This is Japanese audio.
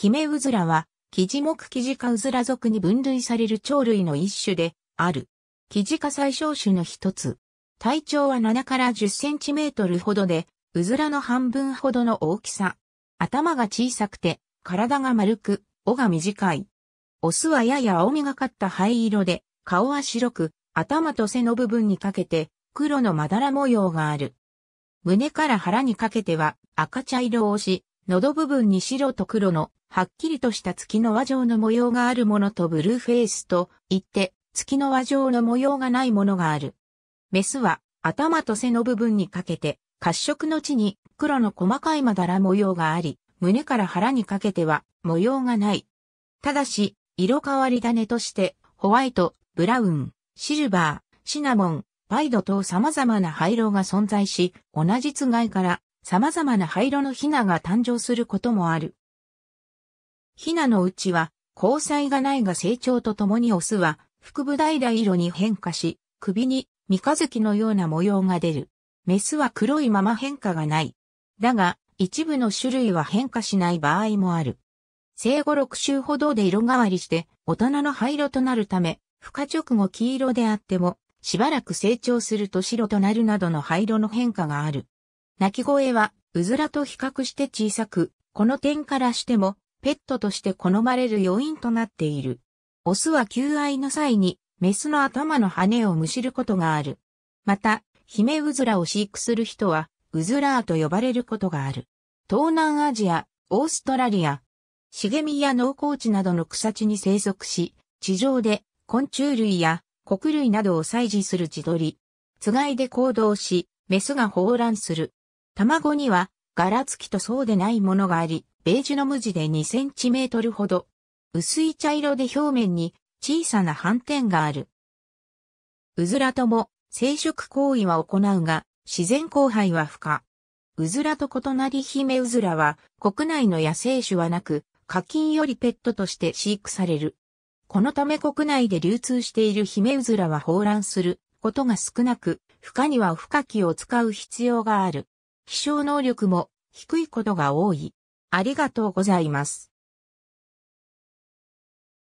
ヒメウズラは、キジ目キジ科ウズラ属に分類される鳥類の一種で、ある。キジ科最小種の一つ。体長は7から10センチメートルほどで、ウズラの半分ほどの大きさ。頭が小さくて、体が丸く、尾が短い。オスはやや青みがかった灰色で、顔は白く、頭と背の部分にかけて、黒のまだら模様がある。胸から腹にかけては赤茶色をし、喉部分に白と黒の、はっきりとした月の輪状の模様があるものとブルーフェイスと言って、月の輪状の模様がないものがある。メスは、頭と背の部分にかけて、褐色の地に黒の細かいまだら模様があり、胸から腹にかけては模様がない。ただし、色変わり種として、ホワイト、ブラウン、シルバー、シナモン、パイドと様々な灰色が存在し、同じつがいから様々な灰色のヒナが誕生することもある。ヒナのうちは、交際がないが成長とともにオスは、腹部々色に変化し、首に三日月のような模様が出る。メスは黒いまま変化がない。だが、一部の種類は変化しない場合もある。生後6週ほどで色変わりして、大人の灰色となるため、孵化直後黄色であっても、しばらく成長すると白となるなどの灰色の変化がある。鳴き声は、うずらと比較して小さく、この点からしても、ペットとして好まれる要因となっている。オスは求愛の際に、メスの頭の羽をむしることがある。また、ヒメウズラを飼育する人は、ウズラーと呼ばれることがある。東南アジア、オーストラリア、茂みや農耕地などの草地に生息し、地上で昆虫類や穀類などを採取する地鳥。つがいで行動し、メスが放卵する。卵には柄付きとそうでないものがあり、ベージュの無地で 2cm ほど。薄い茶色で表面に小さな斑点がある。うずらとも生殖行為は行うが、自然交配は不可。うずらと異なりヒメウズは国内の野生種はなく、課金よりペットとして飼育される。このため国内で流通しているヒメウズは放卵することが少なく、孵化には孵化器を使う必要がある。気象能力も低いことが多い。ありがとうございます。